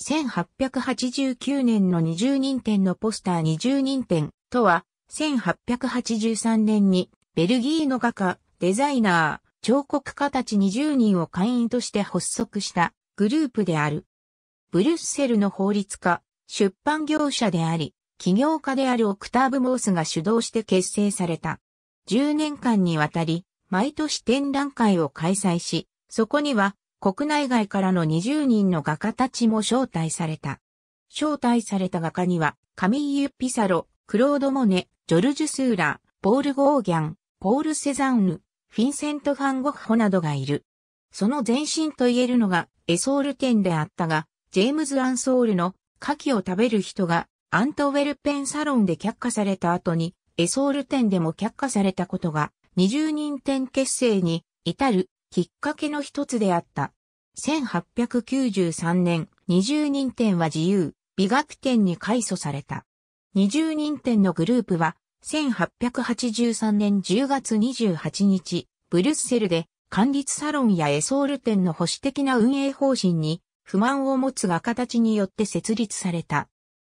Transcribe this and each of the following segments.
1889年の20人展のポスター20人展とは、1883年にベルギーの画家、デザイナー、彫刻家たち20人を会員として発足したグループである。ブリュッセルの法律家、出版業者であり、起業家であるオクターブ・モースが主導して結成された。10年間にわたり、毎年展覧会を開催し、そこには国内外からの20人の画家たちも招待された。招待された画家には、カミーユ・ピサロ、クロード・モネ、ジョルジュ・スーラ、ポール・ゴーギャン、ポール・セザンヌ、フィンセント・ファン・ゴッホなどがいる。その前身と言えるのがエソール店であったが、ジェームズ・アンソールの牡蠣を食べる人がアントウェルペンサロンで却下された後にエソール店でも却下されたことが20人店結成に至るきっかけの一つであった。1893年、20人展は自由、美学展に改祖された。20人展のグループは、1883年10月28日、ブリュッセルで、管理サロンやエソール店の保守的な運営方針に、不満を持つ画家たちによって設立された。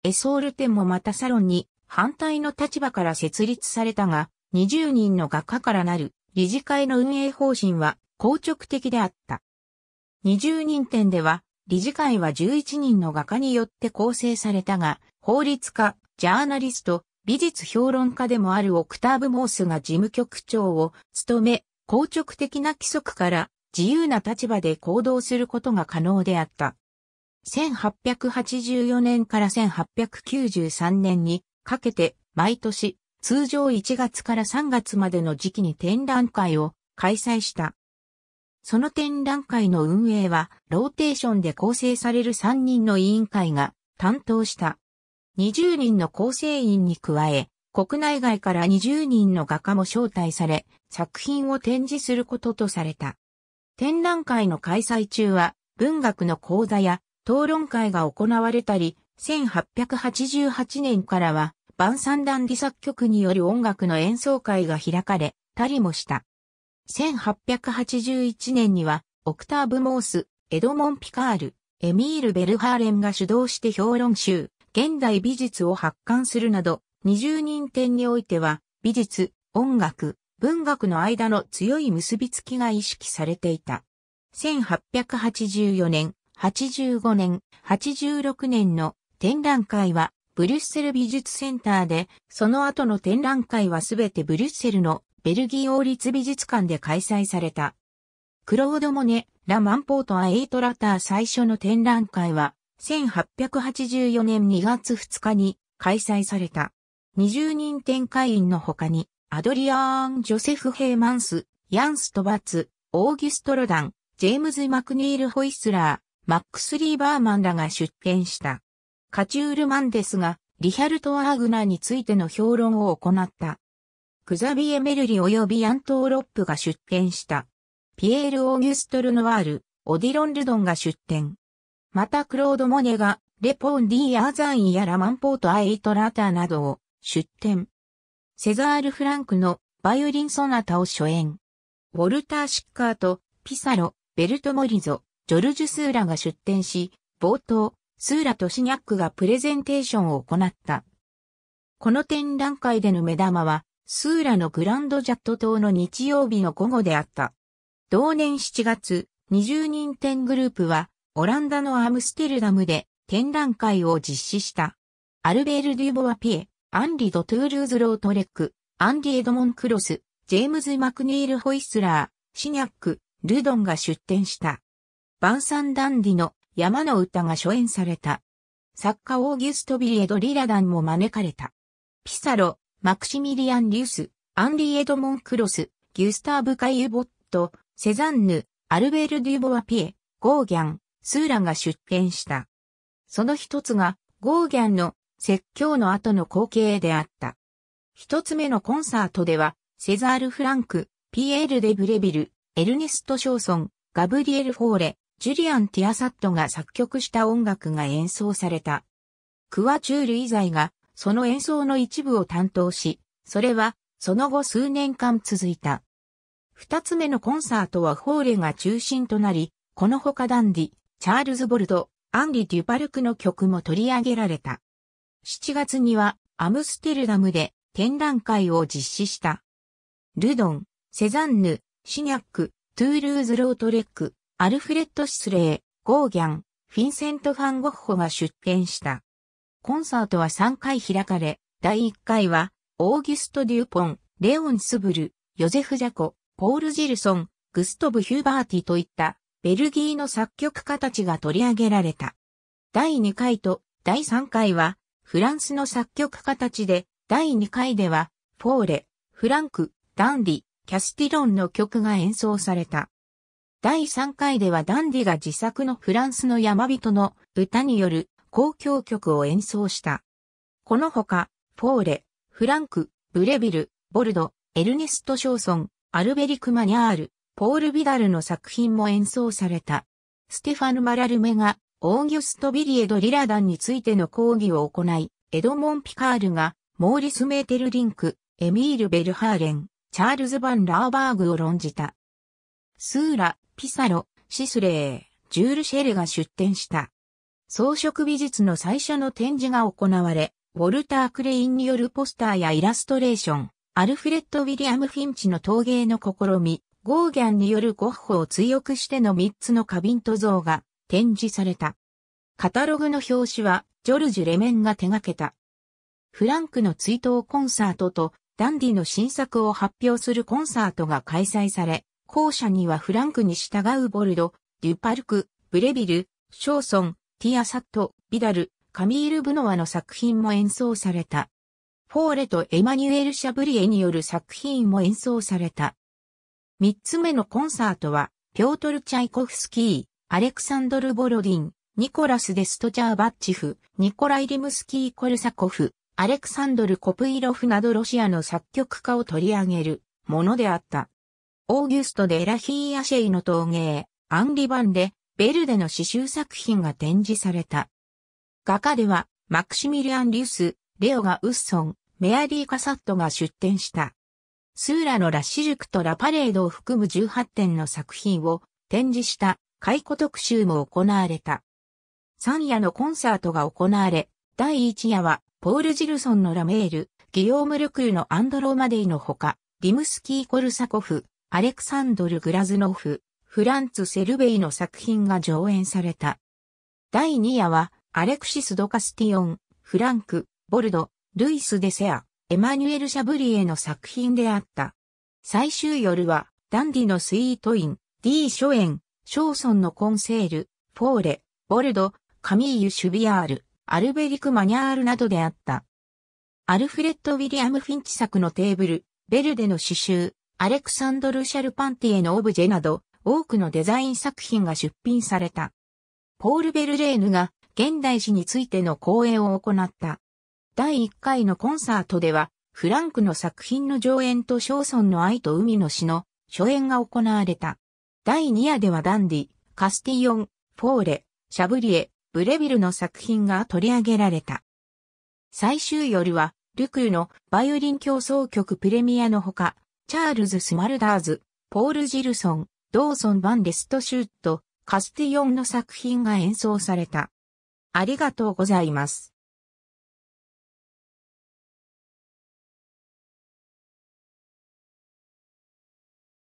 エソール店もまたサロンに、反対の立場から設立されたが、20人の画家からなる理事会の運営方針は硬直的であった。20人点では、理事会は11人の画家によって構成されたが、法律家、ジャーナリスト、美術評論家でもあるオクターブ・モースが事務局長を務め、硬直的な規則から自由な立場で行動することが可能であった。1884年から1893年にかけて毎年通常1月から3月までの時期に展覧会を開催した。その展覧会の運営は、ローテーションで構成される3人の委員会が担当した。20人の構成員に加え、国内外から20人の画家も招待され、作品を展示することとされた。展覧会の開催中は、文学の講座や討論会が行われたり、1888年からは、晩餐団義作曲による音楽の演奏会が開かれたりもした。1881年には、オクターブ・モース、エドモン・ピカール、エミール・ベルハーレンが主導して評論集、現代美術を発刊するなど、20人展においては、美術、音楽、文学の間の強い結びつきが意識されていた。1884年、85年、86年の展覧会はブリュッセル美術センターで、その後の展覧会はすべてブリュッセルのベルギー王立美術館で開催された。クロード・モネ、ラ・マンポート・ア・エイト・ラター最初の展覧会は、1884年2月2日に開催された。20人展開員の他に、アドリアーン・ジョセフ・ヘイマンス、ヤンス・トバツ、オーギュスト・ロダン、ジェームズ・マクニール・ホイスラー、マックス・リーバーマンらが出展した。カチュール・マンデスが、リヒャルト・アーグナーについての評論を行った。クザビエ・メルリ及びアントーロップが出展した。ピエール・オーギュストル・ノワール、オディロン・ルドンが出展。またクロード・モネが、レポン・ディ・アーザインやラマンポート・アイ・トラーターなどを出展。セザール・フランクのバイオリン・ソナタを初演。ウォルター・シッカーと、ピサロ、ベルト・モリゾ、ジョルジュ・スーラが出展し、冒頭、スーラとシニャックがプレゼンテーションを行った。この展覧会での目玉は、スーラのグランドジャット島の日曜日の午後であった。同年7月、20人展グループは、オランダのアムステルダムで展覧会を実施した。アルベール・デュボア・ピエ、アンリ・ド・トゥールーズ・ロートレック、アンディ・エドモン・クロス、ジェームズ・マクニール・ホイスラー、シニャック、ルドンが出展した。バンサン・ダンディの山の歌が初演された。作家オーギュスト・ビリエド・リラダンも招かれた。ピサロ、マクシミリアン・リュース、アンリー・エドモン・クロス、ギュスターブ・カイユボット、セザンヌ、アルベール・デュボワ・ピエ、ゴーギャン、スーラが出展した。その一つが、ゴーギャンの説教の後の光景であった。一つ目のコンサートでは、セザール・フランク、ピエール・デ・ブレビル、エルネスト・ショーソン、ガブリエル・フォーレ、ジュリアン・ティアサットが作曲した音楽が演奏された。クワチュールザイがその演奏の一部を担当し、それは、その後数年間続いた。二つ目のコンサートはホーレが中心となり、この他ダンディ、チャールズ・ボルド、アンリ・デュパルクの曲も取り上げられた。7月にはアムステルダムで展覧会を実施した。ルドン、セザンヌ、シニャック、トゥールーズ・ロートレック、アルフレッド・シスレー、ゴーギャン、フィンセント・ファン・ゴッホが出展した。コンサートは3回開かれ、第1回は、オーギュスト・デューポン、レオン・スブル、ヨゼフ・ジャコ、ポール・ジルソン、グストブ・ヒューバーティといった、ベルギーの作曲家たちが取り上げられた。第2回と第3回は、フランスの作曲家たちで、第2回では、フォーレ、フランク、ダンディ、キャスティロンの曲が演奏された。第3回ではダンディが自作のフランスの山人の歌による交響曲を演奏した。このほか、フォーレ、フランク、ブレビル、ボルド、エルネスト・ショーソン、アルベリク・マニャール、ポール・ビダルの作品も演奏された。ステファヌ・マラルメが、オーギュスト・ビリエド・リラダンについての講義を行い、エドモン・ピカールが、モーリス・メーテル・リンク、エミール・ベルハーレン、チャールズ・バン・ラーバーグを論じた。スーラ、ピサロ、シスレー、ジュール・シェルが出展した。装飾美術の最初の展示が行われ、ウォルター・クレインによるポスターやイラストレーション、アルフレッド・ウィリアム・フィンチの陶芸の試み、ゴーギャンによるゴッホを追憶しての3つの花瓶と像が展示された。カタログの表紙はジョルジュ・レメンが手掛けた。フランクの追悼コンサートとダンディの新作を発表するコンサートが開催され、後者にはフランクに従うボルド、デュパルク、ブレビル、ショーソン、ティアサット、ビダル、カミール・ブノワの作品も演奏された。フォーレとエマニュエル・シャブリエによる作品も演奏された。三つ目のコンサートは、ピョートル・チャイコフスキー、アレクサンドル・ボロディン、ニコラス・デストチャーバッチフ、ニコライ・リムスキー・コルサコフ、アレクサンドル・コプイロフなどロシアの作曲家を取り上げるものであった。オーギュスト・デ・ラヒー・アシェイの陶芸、アンリ・バンレ、ベルデの詩集作品が展示された。画家では、マクシミリアン・リュス、レオガ・ウッソン、メアリー・カサットが出展した。スーラのラ・シルクとラ・パレードを含む18点の作品を展示した回顧特集も行われた。3夜のコンサートが行われ、第1夜は、ポール・ジルソンのラメール、ギヨーム・ルクーのアンドローマデイのほか、リムスキー・コルサコフ、アレクサンドル・グラズノフ、フランツ・セルベイの作品が上演された。第2夜は、アレクシス・ドカスティオン、フランク、ボルド、ルイス・デセア、エマニュエル・シャブリエの作品であった。最終夜は、ダンディのスイートイン、ディ・ショエン、ショーソンのコンセール、フォーレ、ボルド、カミーユ・シュビアール、アルベリク・マニャールなどであった。アルフレッド・ウィリアム・フィンチ作のテーブル、ベルデの詩集、アレクサンドル・シャルパンティエのオブジェなど、多くのデザイン作品が出品された。ポール・ベルレーヌが現代史についての講演を行った。第1回のコンサートでは、フランクの作品の上演とショーソンの愛と海の詩の初演が行われた。第2夜ではダンディ、カスティオン、フォーレ、シャブリエ、ブレビルの作品が取り上げられた。最終夜は、ルクーのバイオリン競争曲プレミアのほか、チャールズ・スマルダーズ、ポール・ジルソン、ローソン・バンレスト・シュート、カスティヨンの作品が演奏された。ありがとうございます。